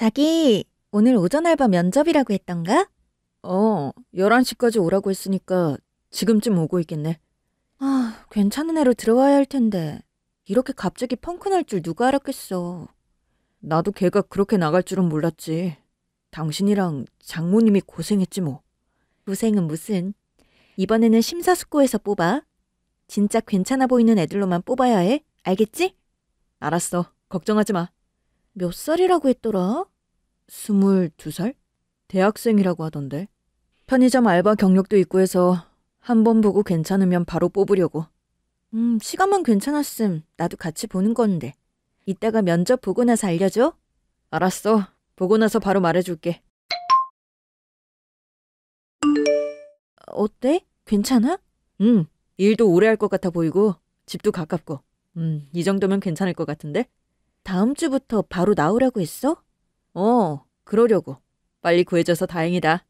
자기, 오늘 오전 알바 면접이라고 했던가? 어, 11시까지 오라고 했으니까 지금쯤 오고 있겠네. 아, 괜찮은 애로 들어와야 할 텐데. 이렇게 갑자기 펑크 날 줄 누가 알았겠어. 나도 걔가 그렇게 나갈 줄은 몰랐지. 당신이랑 장모님이 고생했지 뭐. 고생은 무슨. 이번에는 심사숙고해서 뽑아. 진짜 괜찮아 보이는 애들로만 뽑아야 해. 알겠지? 알았어. 걱정하지 마. 몇 살이라고 했더라? 스물두 살? 대학생이라고 하던데. 편의점 알바 경력도 있고 해서 한 번 보고 괜찮으면 바로 뽑으려고. 음, 시간만 괜찮았음. 나도 같이 보는 건데. 이따가 면접 보고 나서 알려줘. 알았어. 보고 나서 바로 말해줄게. 어때? 괜찮아? 응. 일도 오래 할 것 같아 보이고 집도 가깝고. 음, 이 정도면 괜찮을 것 같은데? 다음 주부터 바로 나오라고 했어? 어, 그러려고. 빨리 구해줘서 다행이다.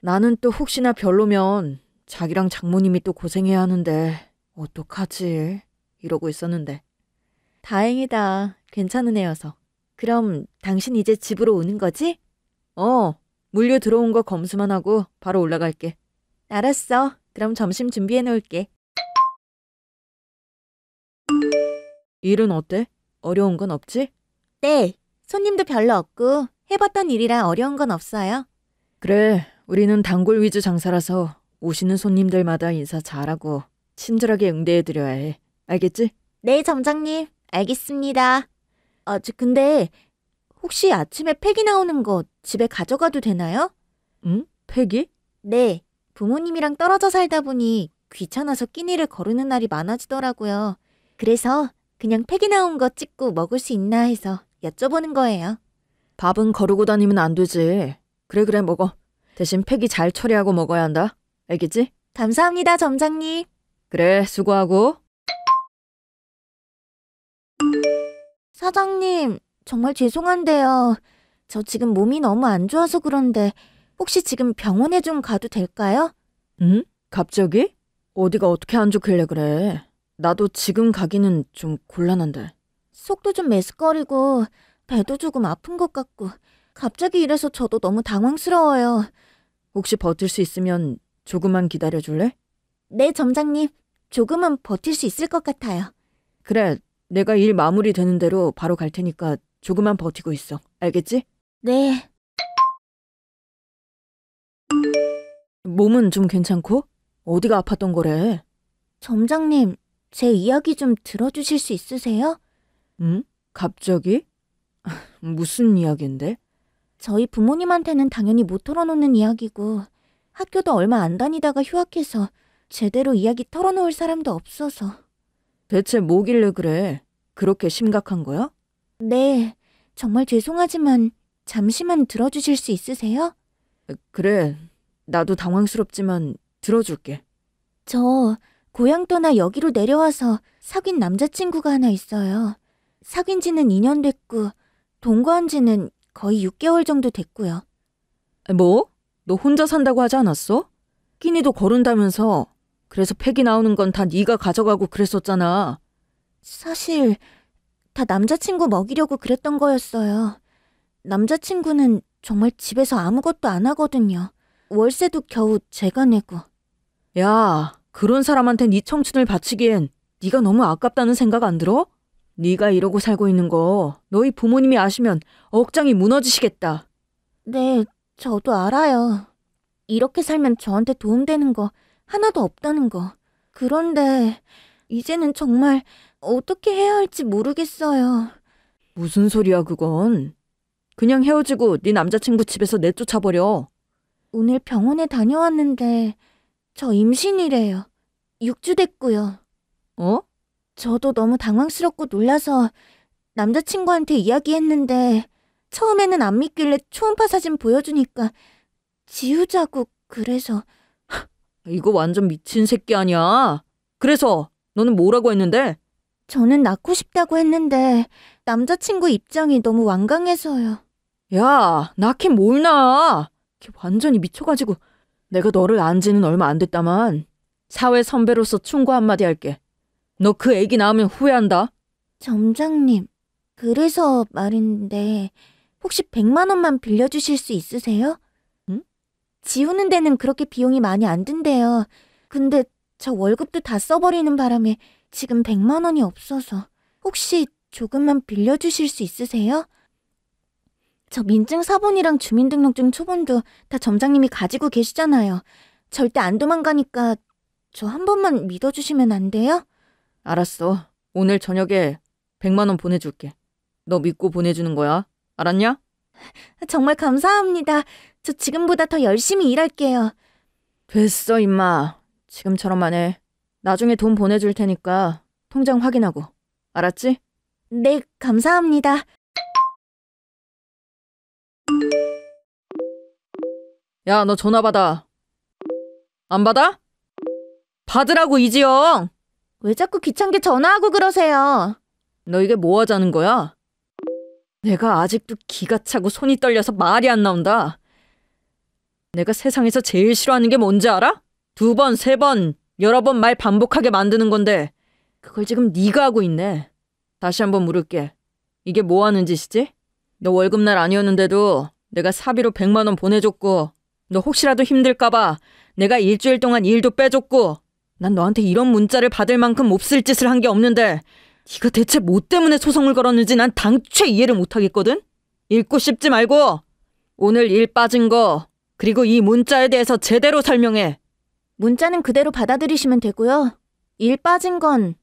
나는 또 혹시나 별로면 자기랑 장모님이 또 고생해야 하는데 어떡하지? 이러고 있었는데. 다행이다. 괜찮은 애여서. 그럼 당신 이제 집으로 오는 거지? 어, 물류 들어온 거 검수만 하고 바로 올라갈게. 알았어. 그럼 점심 준비해 놓을게. 일은 어때? 어려운 건 없지? 네, 손님도 별로 없고 해봤던 일이라 어려운 건 없어요. 그래, 우리는 단골 위주 장사라서 오시는 손님들마다 인사 잘하고 친절하게 응대해드려야 해. 알겠지? 네, 점장님. 알겠습니다. 어, 저 근데 혹시 아침에 팩이 나오는 거 집에 가져가도 되나요? 응? 팩이? 네. 부모님이랑 떨어져 살다 보니 귀찮아서 끼니를 거르는 날이 많아지더라고요. 그래서 그냥 팩이 나온 거 찍고 먹을 수 있나 해서. 여쭤보는 거예요. 밥은 거르고 다니면 안 되지. 그래 그래 먹어. 대신 팩이 잘 처리하고 먹어야 한다. 알겠지? 감사합니다, 점장님. 그래, 수고하고. 사장님, 정말 죄송한데요. 저 지금 몸이 너무 안 좋아서 그런데 혹시 지금 병원에 좀 가도 될까요? 응? 갑자기? 어디가 어떻게 안 좋길래 그래? 나도 지금 가기는 좀 곤란한데. 속도 좀 메스꺼리고 배도 조금 아픈 것 같고 갑자기 이래서 저도 너무 당황스러워요. 혹시 버틸 수 있으면 조금만 기다려줄래? 네, 점장님. 조금은 버틸 수 있을 것 같아요. 그래, 내가 일 마무리되는 대로 바로 갈 테니까 조금만 버티고 있어. 알겠지? 네. 몸은 좀 괜찮고? 어디가 아팠던 거래? 점장님, 제 이야기 좀 들어주실 수 있으세요? 응? 갑자기? 무슨 이야기인데? 저희 부모님한테는 당연히 못 털어놓는 이야기고 학교도 얼마 안 다니다가 휴학해서 제대로 이야기 털어놓을 사람도 없어서. 대체 뭐길래 그래? 그렇게 심각한 거야? 네, 정말 죄송하지만 잠시만 들어주실 수 있으세요? 그래, 나도 당황스럽지만 들어줄게. 저 고향 떠나 여기로 내려와서 사귄 남자친구가 하나 있어요. 사귄 지는 2년 됐고, 동거한 지는 거의 6개월 정도 됐고요. 뭐? 너 혼자 산다고 하지 않았어? 끼니도 거른다면서. 그래서 팩이 나오는 건 다 네가 가져가고 그랬었잖아. 사실 다 남자친구 먹이려고 그랬던 거였어요. 남자친구는 정말 집에서 아무것도 안 하거든요. 월세도 겨우 제가 내고. 야, 그런 사람한테 네 청춘을 바치기엔 네가 너무 아깝다는 생각 안 들어? 네가 이러고 살고 있는 거 너희 부모님이 아시면 억장이 무너지시겠다. 네, 저도 알아요. 이렇게 살면 저한테 도움되는 거 하나도 없다는 거. 그런데 이제는 정말 어떻게 해야 할지 모르겠어요. 무슨 소리야 그건? 그냥 헤어지고 네 남자친구 집에서 내쫓아버려. 오늘 병원에 다녀왔는데 저 임신이래요. 6주 됐고요. 어? 저도 너무 당황스럽고 놀라서 남자친구한테 이야기했는데 처음에는 안 믿길래 초음파 사진 보여주니까 지우자고 그래서 이거 완전 미친 새끼 아니야. 그래서 너는 뭐라고 했는데? 저는 낳고 싶다고 했는데 남자친구 입장이 너무 완강해서요. 야, 낳긴 뭘 낳아. 걔 완전히 미쳐가지고 내가 너를 안 지는 얼마 안 됐다만 사회 선배로서 충고 한마디 할게. 너그 애기 낳으면 후회한다. 점장님, 그래서 말인데 혹시 100만 원만 빌려주실 수 있으세요? 응? 지우는 데는 그렇게 비용이 많이 안 든대요. 근데 저 월급도 다 써버리는 바람에 지금 100만 원이 없어서 혹시 조금만 빌려주실 수 있으세요? 저 민증 사본이랑 주민등록증 초본도 다 점장님이 가지고 계시잖아요. 절대 안 도망가니까 저 한 번만 믿어주시면 안 돼요? 알았어. 오늘 저녁에 100만 원 보내줄게. 너 믿고 보내주는 거야. 알았냐? 정말 감사합니다. 저 지금보다 더 열심히 일할게요. 됐어, 임마. 지금처럼만 해. 나중에 돈 보내줄 테니까 통장 확인하고. 알았지? 네, 감사합니다. 야, 너 전화 받아. 안 받아? 받으라고, 이지영! 왜 자꾸 귀찮게 전화하고 그러세요? 너 이게 뭐 하자는 거야? 내가 아직도 기가 차고 손이 떨려서 말이 안 나온다. 내가 세상에서 제일 싫어하는 게 뭔지 알아? 두 번, 세 번, 여러 번 말 반복하게 만드는 건데 그걸 지금 네가 하고 있네. 다시 한번 물을게. 이게 뭐 하는 짓이지? 너 월급날 아니었는데도 내가 사비로 100만 원 보내줬고 너 혹시라도 힘들까 봐 내가 일주일 동안 일도 빼줬고 난 너한테 이런 문자를 받을 만큼 몹쓸 짓을 한 게 없는데 네가 대체 뭐 때문에 소송을 걸었는지 난 당최 이해를 못하겠거든? 읽고 싶지 말고 오늘 일 빠진 거 그리고 이 문자에 대해서 제대로 설명해. 문자는 그대로 받아들이시면 되고요. 일 빠진 건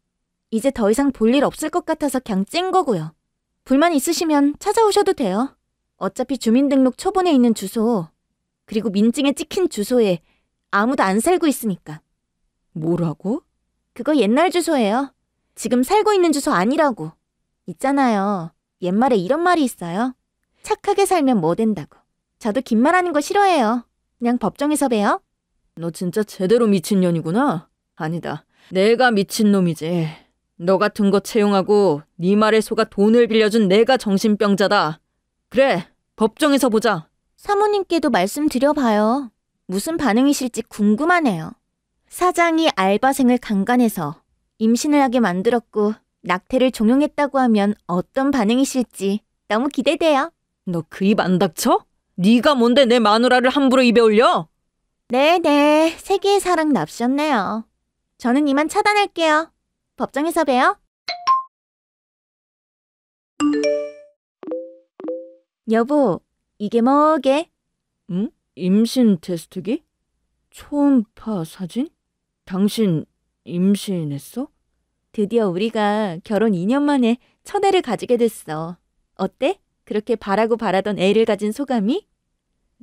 이제 더 이상 볼 일 없을 것 같아서 그냥 찐 거고요. 불만 있으시면 찾아오셔도 돼요. 어차피 주민등록 초본에 있는 주소, 그리고 민증에 찍힌 주소에 아무도 안 살고 있으니까. 뭐라고? 그거 옛날 주소예요. 지금 살고 있는 주소 아니라고. 있잖아요. 옛말에 이런 말이 있어요. 착하게 살면 뭐 된다고. 저도 긴말 하는 거 싫어해요. 그냥 법정에서 봬요. 너 진짜 제대로 미친년이구나. 아니다. 내가 미친놈이지. 너 같은 거 채용하고 네 말에 속아 돈을 빌려준 내가 정신병자다. 그래, 법정에서 보자. 사모님께도 말씀드려봐요. 무슨 반응이실지 궁금하네요. 사장이 알바생을 강간해서 임신을 하게 만들었고 낙태를 종용했다고 하면 어떤 반응이실지 너무 기대돼요. 너 그 입 안 닥쳐? 네가 뭔데 내 마누라를 함부로 입에 올려? 네네, 세계의 사랑 납셨네요. 저는 이만 차단할게요. 법정에서 봬요. 여보, 이게 뭐게? 응? 임신 테스트기? 초음파 사진? 당신 임신했어? 드디어 우리가 결혼 2년 만에 첫 애를 가지게 됐어. 어때? 그렇게 바라고 바라던 애를 가진 소감이?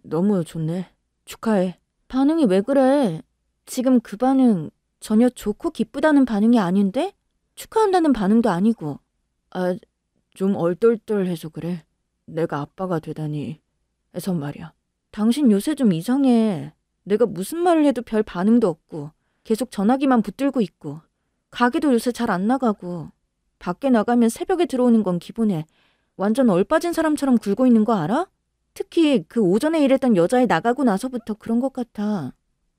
너무 좋네. 축하해. 반응이 왜 그래? 지금 그 반응 전혀 좋고 기쁘다는 반응이 아닌데? 축하한다는 반응도 아니고. 아, 좀 얼떨떨해서 그래. 내가 아빠가 되다니. 해서 말이야. 당신 요새 좀 이상해. 내가 무슨 말을 해도 별 반응도 없고. 계속 전화기만 붙들고 있고 가게도 요새 잘 안 나가고 밖에 나가면 새벽에 들어오는 건 기본에 완전 얼빠진 사람처럼 굴고 있는 거 알아? 특히 그 오전에 일했던 여자애 나가고 나서부터 그런 것 같아.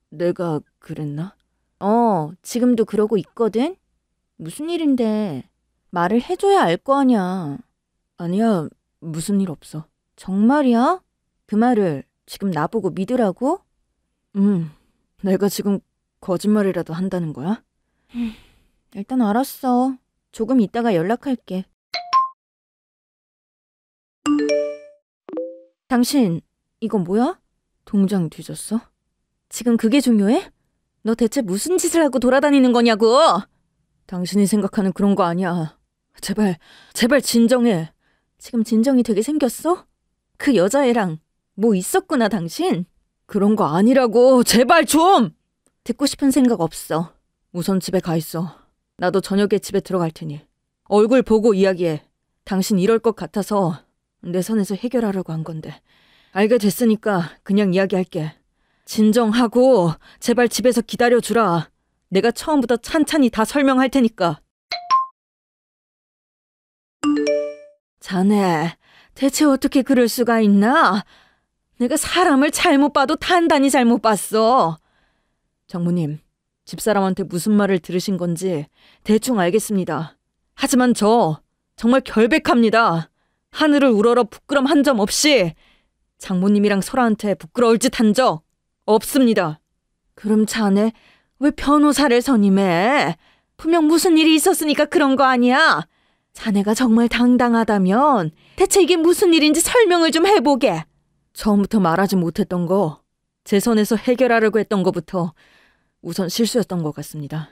내가 그랬나? 어, 지금도 그러고 있거든? 무슨 일인데 말을 해줘야 알 거 아냐. 아니야, 무슨 일 없어. 정말이야? 그 말을 지금 나보고 믿으라고? 응, 음, 내가 지금 거짓말이라도 한다는 거야? 음. 일단 알았어. 조금 이따가 연락할게. 당신, 이거 뭐야? 동장 뒤졌어? 지금 그게 중요해? 너 대체 무슨 짓을 하고 돌아다니는 거냐고! 당신이 생각하는 그런 거 아니야. 제발, 제발 진정해. 지금 진정이 되게 생겼어? 그 여자애랑 뭐 있었구나, 당신? 그런 거 아니라고, 제발 좀! 듣고 싶은 생각 없어. 우선 집에 가 있어. 나도 저녁에 집에 들어갈 테니. 얼굴 보고 이야기해. 당신 이럴 것 같아서 내 선에서 해결하려고 한 건데. 알게 됐으니까 그냥 이야기할게. 진정하고 제발 집에서 기다려주라. 내가 처음부터 찬찬히 다 설명할 테니까. 자네, 대체 어떻게 그럴 수가 있나? 내가 사람을 잘못 봐도 단단히 잘못 봤어. 장모님, 집사람한테 무슨 말을 들으신 건지 대충 알겠습니다. 하지만 저 정말 결백합니다. 하늘을 우러러 부끄럼 한 점 없이 장모님이랑 설아한테 부끄러울 짓 한 적 없습니다. 그럼 자네 왜 변호사를 선임해? 분명 무슨 일이 있었으니까 그런 거 아니야? 자네가 정말 당당하다면 대체 이게 무슨 일인지 설명을 좀 해보게. 처음부터 말하지 못했던 거, 제 선에서 해결하려고 했던 거부터 우선 실수였던 것 같습니다.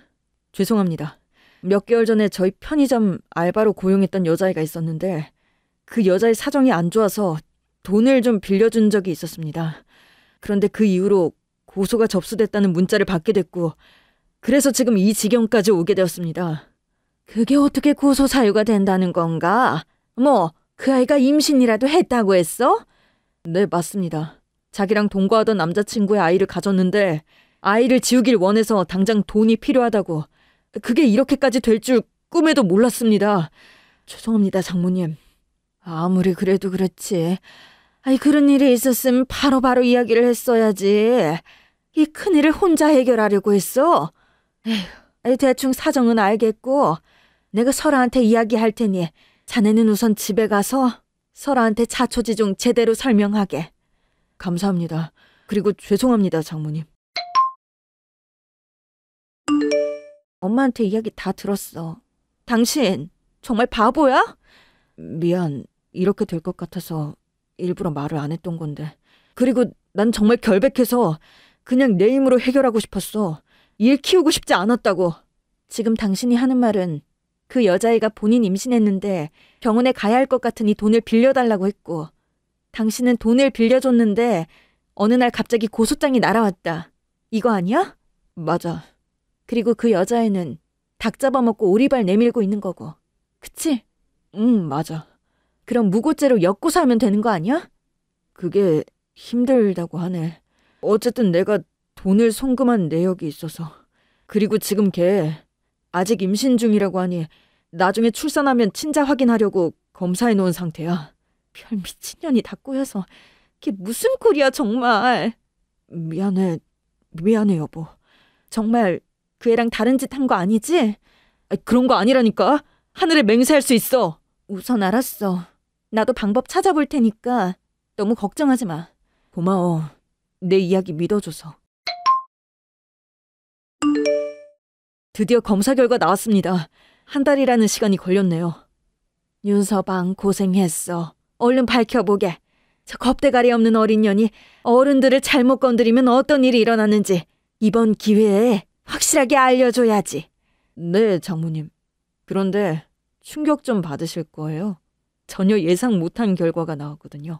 죄송합니다. 몇 개월 전에 저희 편의점 알바로 고용했던 여자애가 있었는데 그 여자의 사정이 안 좋아서 돈을 좀 빌려준 적이 있었습니다. 그런데 그 이후로 고소가 접수됐다는 문자를 받게 됐고 그래서 지금 이 지경까지 오게 되었습니다. 그게 어떻게 고소 사유가 된다는 건가? 뭐, 그 아이가 임신이라도 했다고 했어? 네, 맞습니다. 자기랑 동거하던 남자친구의 아이를 가졌는데 아이를 지우길 원해서 당장 돈이 필요하다고. 그게 이렇게까지 될 줄 꿈에도 몰랐습니다. 죄송합니다, 장모님. 아무리 그래도 그렇지. 아이, 그런 일이 있었으면 바로바로 바로 이야기를 했어야지. 이 큰일을 혼자 해결하려고 했어? 에휴, 대충 사정은 알겠고, 내가 설아한테 이야기할 테니, 자네는 우선 집에 가서 설아한테 자초지종 제대로 설명하게. 감사합니다. 그리고 죄송합니다, 장모님. 엄마한테 이야기 다 들었어. 당신 정말 바보야? 미안. 이렇게 될 것 같아서 일부러 말을 안 했던 건데. 그리고 난 정말 결백해서 그냥 내 힘으로 해결하고 싶었어. 일 키우고 싶지 않았다고. 지금 당신이 하는 말은 그 여자애가 본인 임신했는데 병원에 가야 할 것 같으니 돈을 빌려달라고 했고 당신은 돈을 빌려줬는데 어느 날 갑자기 고소장이 날아왔다. 이거 아니야? 맞아. 그리고 그 여자애는 닭 잡아먹고 오리발 내밀고 있는 거고. 그치? 응, 맞아. 그럼 무고죄로 엮고 살면 되는 거 아니야? 그게 힘들다고 하네. 어쨌든 내가 돈을 송금한 내역이 있어서. 그리고 지금 걔 아직 임신 중이라고 하니 나중에 출산하면 친자 확인하려고 검사해 놓은 상태야. 별 미친년이 다 꼬여서 걔 무슨 꼴이야 정말. 미안해, 미안해 여보. 정말 그 애랑 다른 짓 한 거 아니지? 아, 그런 거 아니라니까. 하늘에 맹세할 수 있어. 우선 알았어. 나도 방법 찾아볼 테니까 너무 걱정하지 마. 고마워. 내 이야기 믿어줘서. 드디어 검사 결과 나왔습니다. 한 달이라는 시간이 걸렸네요. 윤서방 고생했어. 얼른 밝혀보게. 저 겁대가리 없는 어린 년이 어른들을 잘못 건드리면 어떤 일이 일어나는지 이번 기회에 확실하게 알려줘야지. 네, 장모님. 그런데 충격 좀 받으실 거예요. 전혀 예상 못한 결과가 나왔거든요.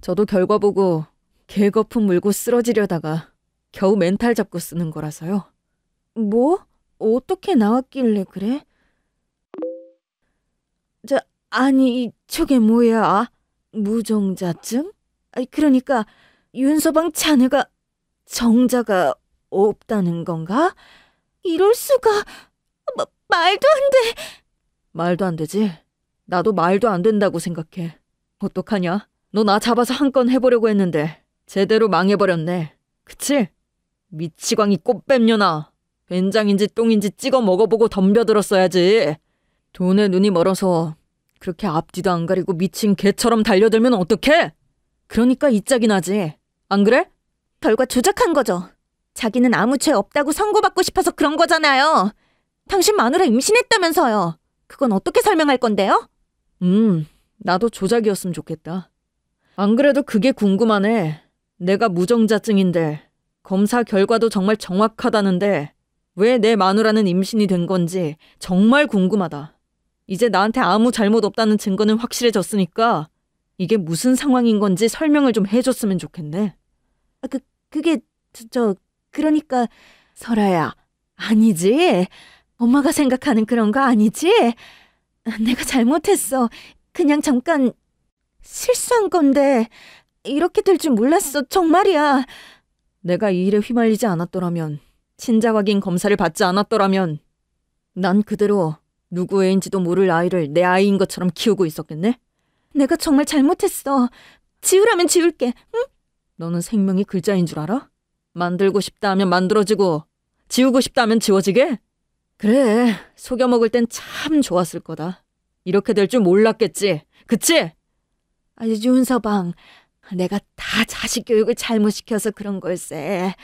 저도 결과 보고 개거품 물고 쓰러지려다가 겨우 멘탈 잡고 쓰는 거라서요. 뭐? 어떻게 나왔길래 그래? 저, 아니, 저게 뭐야? 무정자증? 아니, 그러니까 윤서방 자네가 정자가 없다는 건가? 이럴 수가. 마, 말도 안 돼. 말도 안 되지. 나도 말도 안 된다고 생각해. 어떡하냐? 너 나 잡아서 한 건 해보려고 했는데 제대로 망해버렸네. 그치? 미치광이 꽃뱀녀나. 된장인지 똥인지 찍어 먹어보고 덤벼들었어야지. 돈에 눈이 멀어서 그렇게 앞뒤도 안 가리고 미친 개처럼 달려들면 어떡해? 그러니까 이 짝이 나지. 안 그래? 결과 조작한 거죠. 자기는 아무 죄 없다고 선고받고 싶어서 그런 거잖아요. 당신 마누라 임신했다면서요. 그건 어떻게 설명할 건데요? 음, 나도 조작이었으면 좋겠다. 안 그래도 그게 궁금하네. 내가 무정자증인데 검사 결과도 정말 정확하다는데 왜 내 마누라는 임신이 된 건지 정말 궁금하다. 이제 나한테 아무 잘못 없다는 증거는 확실해졌으니까 이게 무슨 상황인 건지 설명을 좀 해줬으면 좋겠네. 아, 그, 그게 저, 저 그러니까 설아야, 아니지. 엄마가 생각하는 그런 거 아니지? 내가 잘못했어. 그냥 잠깐 실수한 건데 이렇게 될 줄 몰랐어. 정말이야. 내가 이 일에 휘말리지 않았더라면, 친자 확인 검사를 받지 않았더라면 난 그대로 누구 애인지도 모를 아이를 내 아이인 것처럼 키우고 있었겠네? 내가 정말 잘못했어. 지우라면 지울게, 응? 너는 생명이 글자인 줄 알아? 만들고 싶다 하면 만들어지고 지우고 싶다 하면 지워지게? 그래, 속여 먹을 땐 참 좋았을 거다. 이렇게 될 줄 몰랐겠지. 그치? 아, 니 윤서방, 내가 다 자식 교육을 잘못 시켜서 그런 걸세.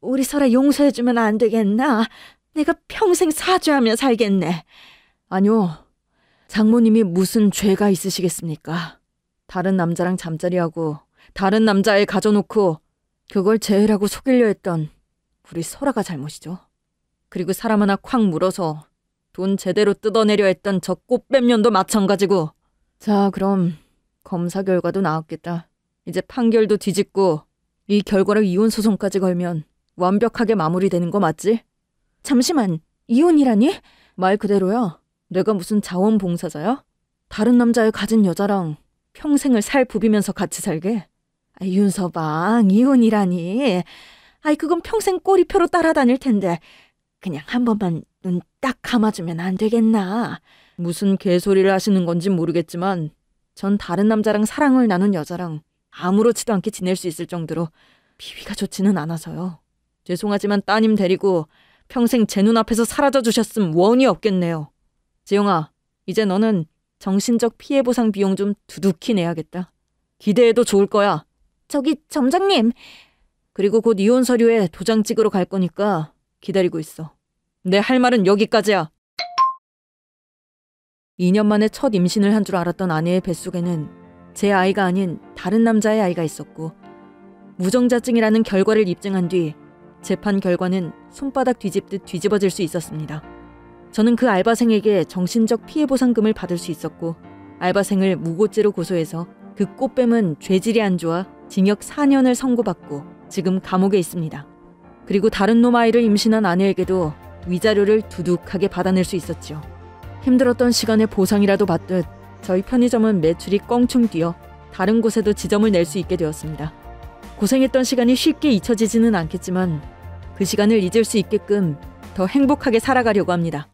우리 설아 용서해주면 안 되겠나? 내가 평생 사죄하며 살겠네. 아니요. 장모님이 무슨 죄가 있으시겠습니까? 다른 남자랑 잠자리하고, 다른 남자애 가져놓고, 그걸 제해라고 속이려 했던 우리 설아가 잘못이죠. 그리고 사람 하나 쾅 물어서 돈 제대로 뜯어내려 했던 저 꽃뱀년도 마찬가지고. 자, 그럼 검사 결과도 나왔겠다. 이제 판결도 뒤집고 이 결과를 이혼 소송까지 걸면 완벽하게 마무리되는 거 맞지? 잠시만, 이혼이라니? 말 그대로야. 내가 무슨 자원봉사자야? 다른 남자의 가진 여자랑 평생을 살 부비면서 같이 살게? 아, 윤서방, 이혼이라니. 아이, 그건 평생 꼬리표로 따라다닐 텐데. 그냥 한 번만 눈 딱 감아주면 안 되겠나. 무슨 개소리를 하시는 건지 모르겠지만, 전 다른 남자랑 사랑을 나눈 여자랑 아무렇지도 않게 지낼 수 있을 정도로 비위가 좋지는 않아서요. 죄송하지만 따님 데리고 평생 제 눈앞에서 사라져 주셨음 원이 없겠네요. 지영아, 이제 너는 정신적 피해 보상 비용 좀 두둑히 내야겠다. 기대해도 좋을 거야. 저기 점장님. 그리고 곧 이혼 서류에 도장 찍으러 갈 거니까 기다리고 있어. 내 할 말은 여기까지야. 2년 만에 첫 임신을 한 줄 알았던 아내의 뱃속에는 제 아이가 아닌 다른 남자의 아이가 있었고 무정자증이라는 결과를 입증한 뒤 재판 결과는 손바닥 뒤집듯 뒤집어질 수 있었습니다. 저는 그 알바생에게 정신적 피해 보상금을 받을 수 있었고 알바생을 무고죄로 고소해서 그 꽃뱀은 죄질이 안 좋아 징역 4년을 선고받고 지금 감옥에 있습니다. 그리고 다른 놈 아이를 임신한 아내에게도 위자료를 두둑하게 받아낼 수있었지 힘들었던 시간에 보상이라도 받듯 저희 편의점은 매출이 껑충 뛰어 다른 곳에도 지점을 낼 수 있게 되었습니다. 고생했던 시간이 쉽게 잊혀지지는 않겠지만 그 시간을 잊을 수 있게끔 더 행복하게 살아가려고 합니다.